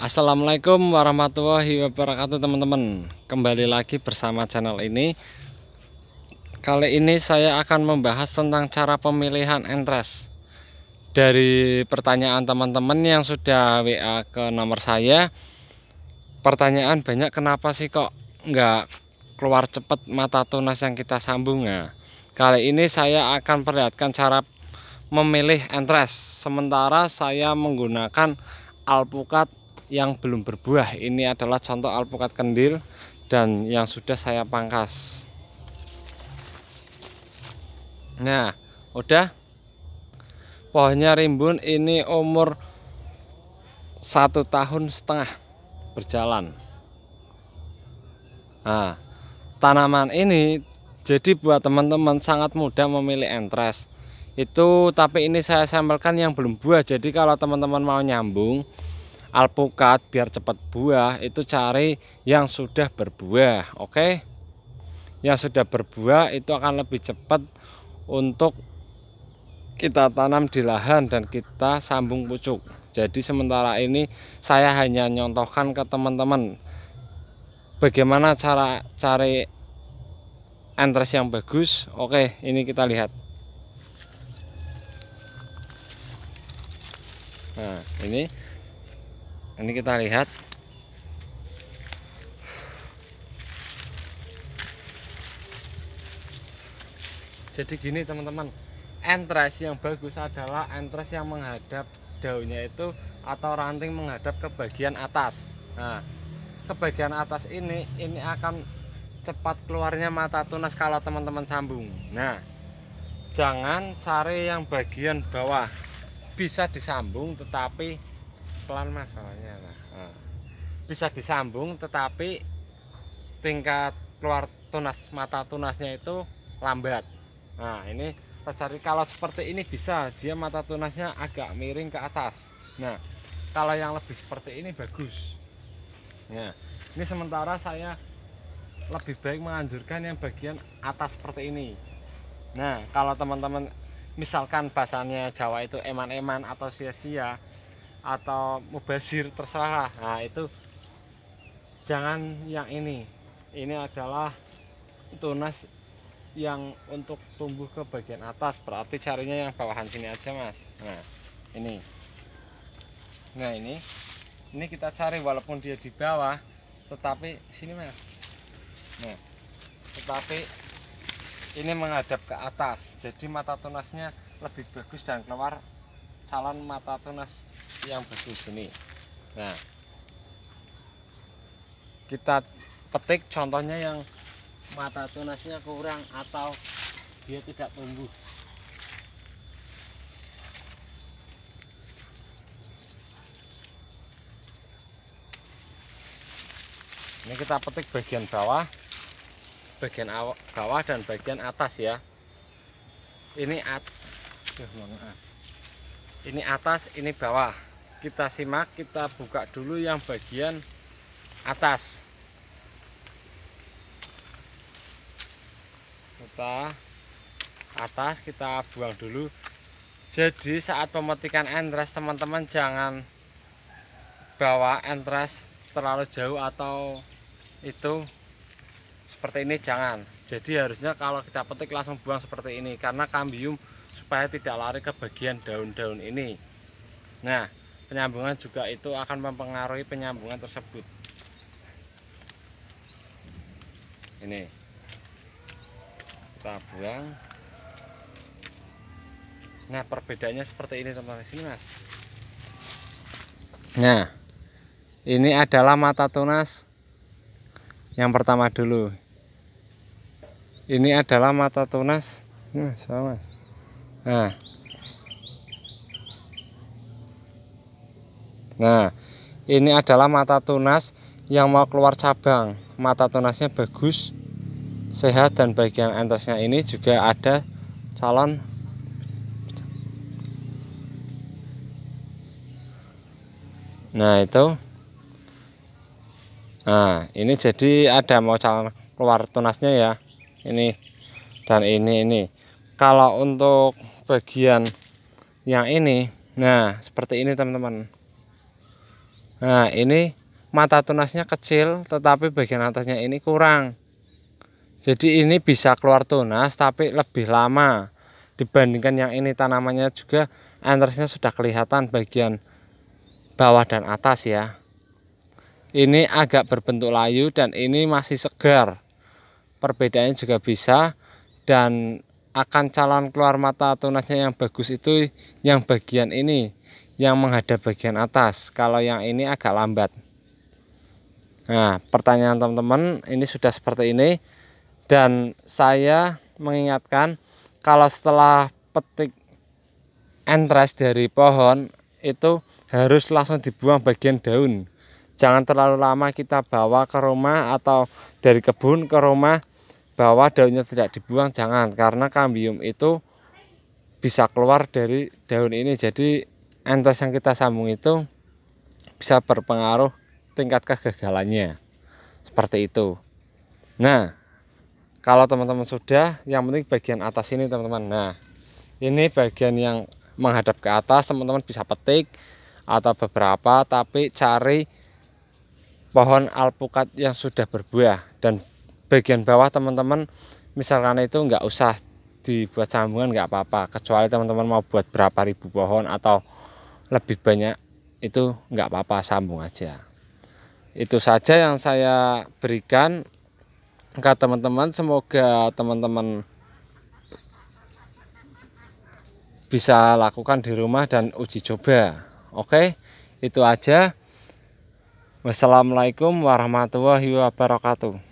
Assalamualaikum warahmatullahi wabarakatuh teman-teman Kembali lagi bersama channel ini Kali ini saya akan membahas tentang cara pemilihan entres Dari pertanyaan teman-teman yang sudah WA ke nomor saya Pertanyaan banyak kenapa sih kok nggak keluar cepat mata tunas yang kita sambung ya Kali ini saya akan perlihatkan cara memilih entres Sementara saya menggunakan alpukat yang belum berbuah ini adalah contoh alpukat kendil dan yang sudah saya pangkas nah udah pohonnya rimbun ini umur satu tahun setengah berjalan nah tanaman ini jadi buat teman-teman sangat mudah memilih entres itu tapi ini saya sampelkan yang belum buah jadi kalau teman-teman mau nyambung alpukat biar cepat buah itu cari yang sudah berbuah oke okay? yang sudah berbuah itu akan lebih cepat untuk kita tanam di lahan dan kita sambung pucuk jadi sementara ini saya hanya nyontohkan ke teman-teman bagaimana cara cari entres yang bagus oke okay, ini kita lihat nah ini ini kita lihat jadi gini teman-teman entres yang bagus adalah entres yang menghadap daunnya itu atau ranting menghadap ke bagian atas nah ke bagian atas ini ini akan cepat keluarnya mata tunas kalau teman-teman sambung nah jangan cari yang bagian bawah bisa disambung tetapi pelan mas soalnya nah, uh. bisa disambung tetapi tingkat keluar tunas mata tunasnya itu lambat nah ini cari kalau seperti ini bisa dia mata tunasnya agak miring ke atas nah kalau yang lebih seperti ini bagus nah ini sementara saya lebih baik menganjurkan yang bagian atas seperti ini nah kalau teman-teman misalkan bahasanya Jawa itu eman-eman atau sia-sia atau mubazir terserah nah itu jangan yang ini ini adalah tunas yang untuk tumbuh ke bagian atas berarti carinya yang bawahan sini aja mas nah ini nah ini ini kita cari walaupun dia di bawah tetapi sini mas nah tetapi ini menghadap ke atas jadi mata tunasnya lebih bagus dan keluar calon mata tunas yang bagus ini nah kita petik contohnya yang mata tunasnya kurang atau dia tidak tumbuh ini kita petik bagian bawah bagian bawah dan bagian atas ya ini at ini atas ini bawah kita simak kita buka dulu yang bagian atas kita atas kita buang dulu jadi saat pemetikan entres teman-teman jangan bawa entres terlalu jauh atau itu seperti ini jangan jadi harusnya kalau kita petik langsung buang seperti ini karena kambium supaya tidak lari ke bagian daun-daun ini nah penyambungan juga itu akan mempengaruhi penyambungan tersebut ini kita buang nah perbedaannya seperti ini teman-teman sini mas nah ini adalah mata tunas yang pertama dulu ini adalah mata tunas nah, sama mas nah Nah, ini adalah mata tunas yang mau keluar cabang. Mata tunasnya bagus, sehat dan bagian entosnya ini juga ada calon Nah, itu. Nah, ini jadi ada mau calon keluar tunasnya ya. Ini dan ini ini. Kalau untuk bagian yang ini, nah seperti ini teman-teman. Nah ini mata tunasnya kecil tetapi bagian atasnya ini kurang. Jadi ini bisa keluar tunas tapi lebih lama dibandingkan yang ini tanamannya juga antresnya sudah kelihatan bagian bawah dan atas ya. Ini agak berbentuk layu dan ini masih segar. Perbedaannya juga bisa dan akan calon keluar mata tunasnya yang bagus itu yang bagian ini yang menghadap bagian atas kalau yang ini agak lambat Nah pertanyaan teman-teman ini sudah seperti ini dan saya mengingatkan kalau setelah petik entres dari pohon itu harus langsung dibuang bagian daun jangan terlalu lama kita bawa ke rumah atau dari kebun ke rumah bawa daunnya tidak dibuang jangan karena kambium itu bisa keluar dari daun ini jadi entos yang kita sambung itu bisa berpengaruh tingkat kegagalannya seperti itu nah kalau teman-teman sudah yang penting bagian atas ini teman-teman nah ini bagian yang menghadap ke atas teman-teman bisa petik atau beberapa tapi cari pohon alpukat yang sudah berbuah dan bagian bawah teman-teman misalkan itu nggak usah dibuat sambungan nggak apa-apa kecuali teman-teman mau buat berapa ribu pohon atau lebih banyak itu nggak apa-apa sambung aja itu saja yang saya berikan ke teman-teman semoga teman-teman bisa lakukan di rumah dan uji coba oke itu aja wassalamualaikum warahmatullahi wabarakatuh